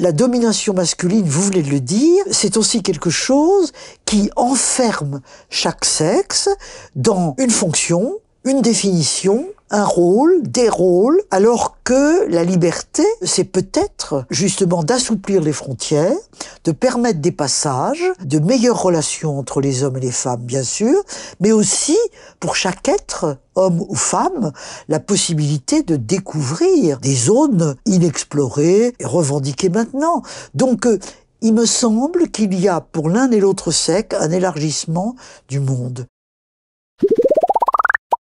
La domination masculine, vous voulez le dire, c'est aussi quelque chose qui enferme chaque sexe dans une fonction, une définition, un rôle, des rôles, alors que la liberté, c'est peut-être justement d'assouplir les frontières, de permettre des passages, de meilleures relations entre les hommes et les femmes, bien sûr, mais aussi pour chaque être, homme ou femme, la possibilité de découvrir des zones inexplorées et revendiquées maintenant. Donc, euh, il me semble qu'il y a pour l'un et l'autre sexe un élargissement du monde.